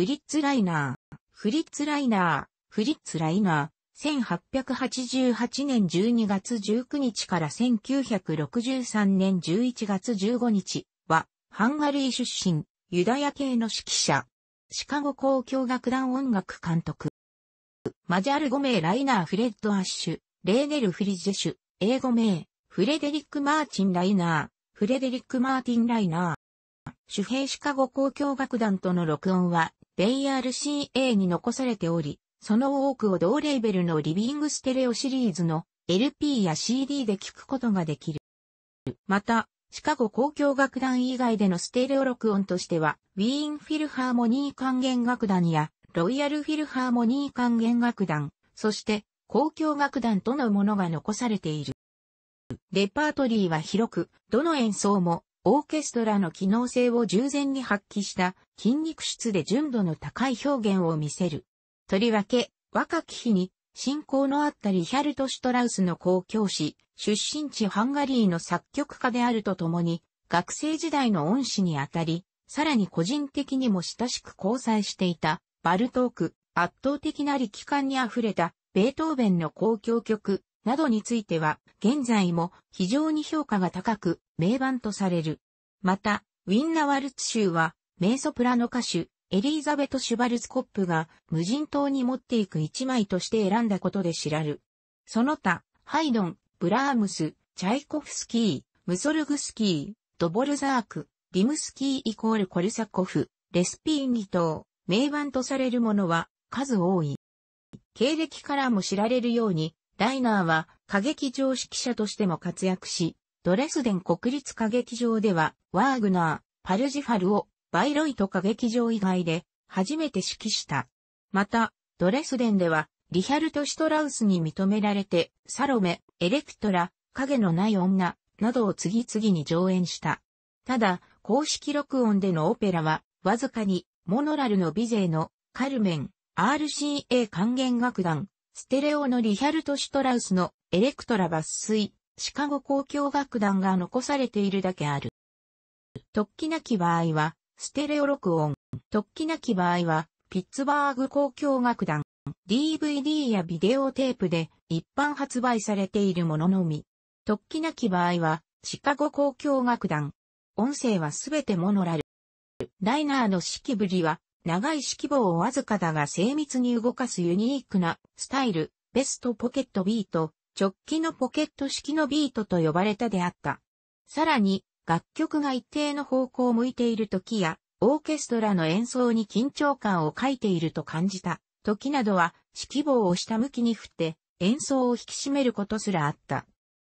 フリッツライナー、フリッツライナー、フリッツライナー、1888年12月19日から1963年11月15日は、ハンガリー出身、ユダヤ系の指揮者、シカゴ交響楽団音楽監督、マジャール5名ライナー・フレッド・アッシュ、レーネル・フリジェシュ、英語名、フレデリック・マーチン・ライナー、フレデリック・マーティン・ライナー。主兵シカゴ交響楽団との録音は、JRCA に残されており、その多くを同レーベルのリビングステレオシリーズの LP や CD で聴くことができる。また、シカゴ交響楽団以外でのステレオ録音としては、ウィーンフィルハーモニー管弦楽団や、ロイヤルフィルハーモニー管弦楽団、そして交響楽団とのものが残されている。レパートリーは広く、どの演奏もオーケストラの機能性を従前に発揮した筋肉質で純度の高い表現を見せる。とりわけ、若き日に信仰のあったリヒャルト・シュトラウスの公教師、出身地ハンガリーの作曲家であるとともに、学生時代の恩師にあたり、さらに個人的にも親しく交際していた、バルトーク、圧倒的な力感に溢れた、ベートーベンの公共曲などについては、現在も非常に評価が高く、名盤とされる。また、ウィンナワルツ州は、名ソプラノ歌手、エリーザベト・シュバルツコップが無人島に持っていく一枚として選んだことで知らる。その他、ハイドン、ブラームス、チャイコフスキー、ムソルグスキー、ドボルザーク、リムスキーイコールコルサコフ、レスピー2等、名盤とされるものは数多い。経歴からも知られるように、ライナーは過激常識者としても活躍し、ドレスデン国立歌劇場では、ワーグナー、パルジファルを、バイロイト歌劇場以外で、初めて指揮した。また、ドレスデンでは、リヒャルト・シュトラウスに認められて、サロメ、エレクトラ、影のない女、などを次々に上演した。ただ、公式録音でのオペラは、わずかに、モノラルの美勢の、カルメン、RCA 管弦楽団、ステレオのリヒャルト・シュトラウスの、エレクトラ抜粋、シカゴ交響楽団が残されているだけある。突起なき場合は、ステレオ録音。突起なき場合は、ピッツバーグ交響楽団。DVD やビデオテープで一般発売されているもののみ。突起なき場合は、シカゴ交響楽団。音声はすべてモノラル。ライナーの指揮ぶりは、長い指揮棒をわずかだが精密に動かすユニークなスタイル、ベストポケットビート、直帰のポケット式のビートと呼ばれたであった。さらに、楽曲が一定の方向を向いている時や、オーケストラの演奏に緊張感を欠いていると感じた時などは、指揮棒を下向きに振って演奏を引き締めることすらあった。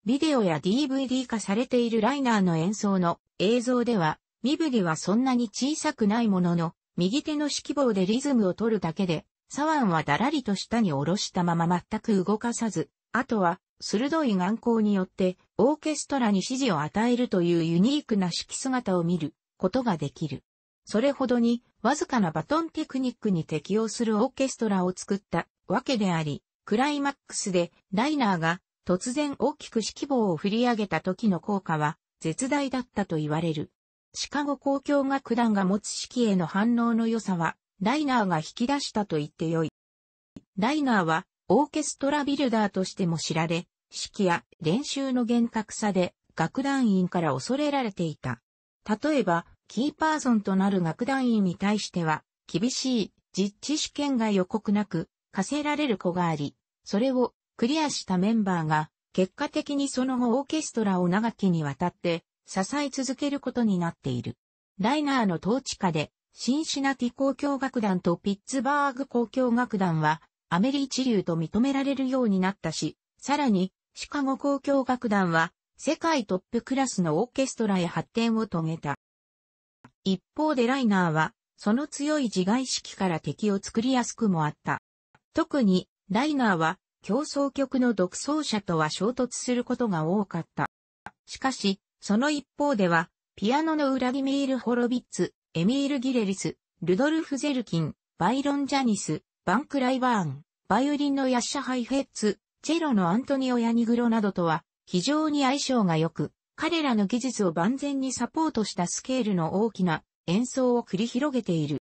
ビデオや DVD 化されているライナーの演奏の映像では、身振りはそんなに小さくないものの、右手の指揮棒でリズムを取るだけで、サワンはだらりと下に下ろしたまま全く動かさず、あとは、鋭い眼光によってオーケストラに指示を与えるというユニークな指揮姿を見ることができる。それほどにわずかなバトンテクニックに適応するオーケストラを作ったわけであり、クライマックスでライナーが突然大きく指揮棒を振り上げた時の効果は絶大だったと言われる。シカゴ交響楽団が持つ指揮への反応の良さは、ライナーが引き出したと言ってよい。ライナーはオーケストラビルダーとしても知られ、指揮や練習の厳格さで楽団員から恐れられていた。例えば、キーパーソンとなる楽団員に対しては、厳しい実地試験が予告なく課せられる子があり、それをクリアしたメンバーが、結果的にその後オーケストラを長きにわたって支え続けることになっている。ライナーの統治下で、シンシナティ公共楽団とピッツバーグ公共楽団はアメリ一流と認められるようになったし、さらに、シカゴ交響楽団は、世界トップクラスのオーケストラへ発展を遂げた。一方でライナーは、その強い自害意識から敵を作りやすくもあった。特に、ライナーは、競争曲の独奏者とは衝突することが多かった。しかし、その一方では、ピアノのウラディミール・ホロビッツ、エミール・ギレリス、ルドルフ・ゼルキン、バイロン・ジャニス、バンクライバーン、バイオリンのヤッシャハイフェッツ、チェロのアントニオ・ヤニグロなどとは非常に相性が良く、彼らの技術を万全にサポートしたスケールの大きな演奏を繰り広げている。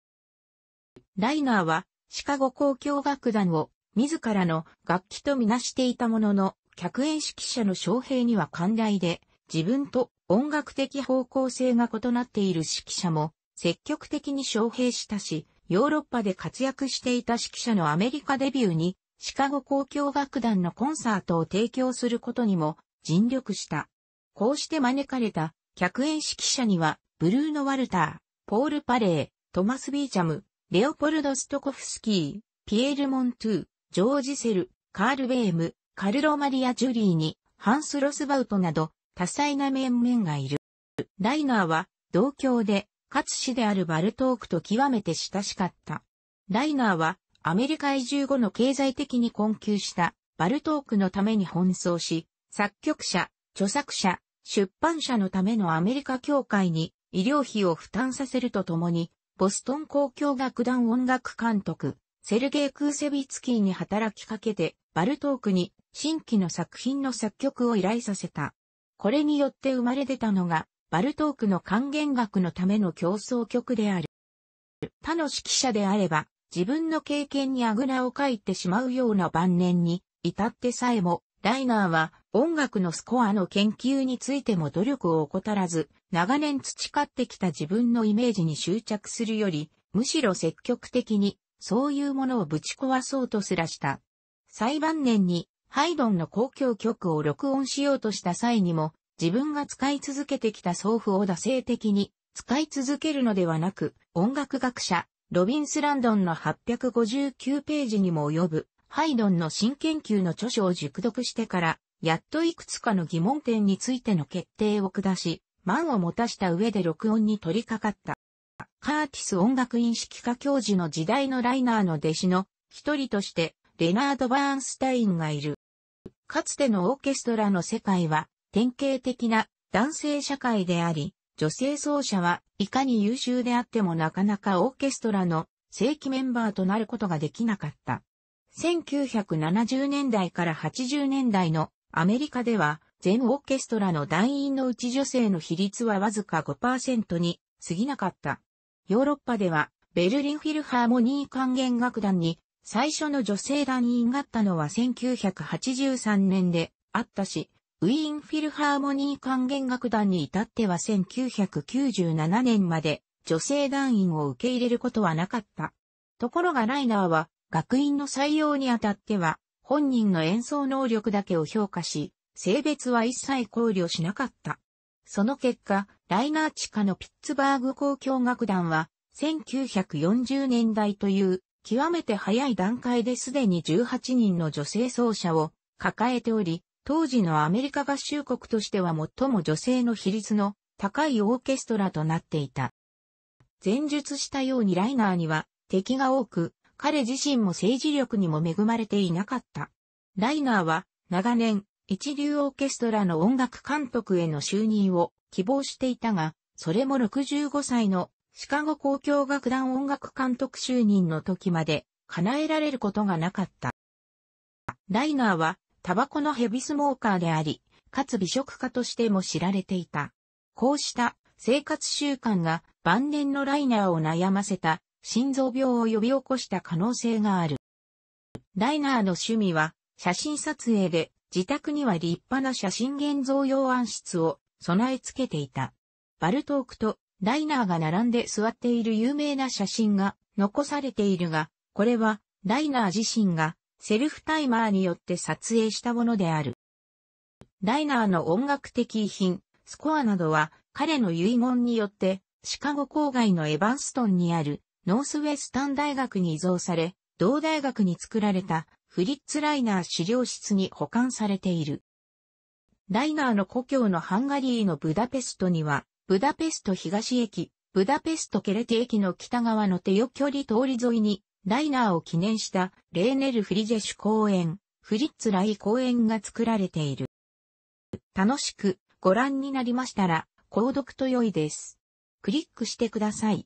ライナーはシカゴ交響楽団を自らの楽器とみなしていたものの、客演指揮者の招聘には寛大で、自分と音楽的方向性が異なっている指揮者も積極的に招聘したし、ヨーロッパで活躍していた指揮者のアメリカデビューに、シカゴ交響楽団のコンサートを提供することにも尽力した。こうして招かれた客演指揮者には、ブルーノ・ワルター、ポール・パレー、トマス・ビーチャム、レオポルド・ストコフスキー、ピエール・モントゥー、ジョージ・セル、カール・ウェーム、カルロ・マリア・ジュリーに、ハンス・ロスバウトなど、多彩な面々がいる。ライナーは、同郷で、初子であるバルトークと極めて親しかった。ライナーは、アメリカ移住後の経済的に困窮したバルトークのために奔走し、作曲者、著作者、出版社のためのアメリカ協会に医療費を負担させるとともに、ボストン公共楽団音楽監督、セルゲイ・クーセビツキーに働きかけて、バルトークに新規の作品の作曲を依頼させた。これによって生まれ出たのが、バルトークの還元学のための競争曲である。他の指揮者であれば、自分の経験にあぐらをかいてしまうような晩年に、至ってさえも、ライナーは音楽のスコアの研究についても努力を怠らず、長年培ってきた自分のイメージに執着するより、むしろ積極的に、そういうものをぶち壊そうとすらした。最晩年に、ハイドンの公共曲を録音しようとした際にも、自分が使い続けてきた奏譜を惰性的に使い続けるのではなく、音楽学者、ロビンス・ランドンの859ページにも及ぶ、ハイドンの新研究の著書を熟読してから、やっといくつかの疑問点についての決定を下し、満を持たした上で録音に取り掛かった。カーティス音楽院識科教授の時代のライナーの弟子の一人として、レナード・バーンスタインがいる。かつてのオーケストラの世界は、典型的な男性社会であり、女性奏者はいかに優秀であってもなかなかオーケストラの正規メンバーとなることができなかった。1970年代から80年代のアメリカでは全オーケストラの団員のうち女性の比率はわずか5%に過ぎなかった。ヨーロッパではベルリンフィルハーモニー管弦楽団に最初の女性団員があったのは1983年であったし、ウィーンフィルハーモニー管弦楽団に至っては1997年まで女性団員を受け入れることはなかった。ところがライナーは学院の採用にあたっては本人の演奏能力だけを評価し、性別は一切考慮しなかった。その結果、ライナー地下のピッツバーグ交響楽団は1940年代という極めて早い段階ですでに18人の女性奏者を抱えており、当時のアメリカ合衆国としては最も女性の比率の高いオーケストラとなっていた。前述したようにライナーには敵が多く、彼自身も政治力にも恵まれていなかった。ライナーは長年一流オーケストラの音楽監督への就任を希望していたが、それも65歳のシカゴ交響楽団音楽監督就任の時まで叶えられることがなかった。ライナーはタバコのヘビスモーカーであり、かつ美食家としても知られていた。こうした生活習慣が晩年のライナーを悩ませた心臓病を呼び起こした可能性がある。ライナーの趣味は写真撮影で自宅には立派な写真現像用暗室を備え付けていた。バルトークとライナーが並んで座っている有名な写真が残されているが、これはライナー自身がセルフタイマーによって撮影したものである。ライナーの音楽的遺品、スコアなどは彼の遺言によってシカゴ郊外のエバンストンにあるノースウェスタン大学に移存され、同大学に作られたフリッツ・ライナー資料室に保管されている。ライナーの故郷のハンガリーのブダペストには、ブダペスト東駅、ブダペストケレテ駅の北側の手よ距離通り沿いにライナーを記念したレーネル・フリジェシュ公園、フリッツ・ライ公園が作られている。楽しくご覧になりましたら、購読と良いです。クリックしてください。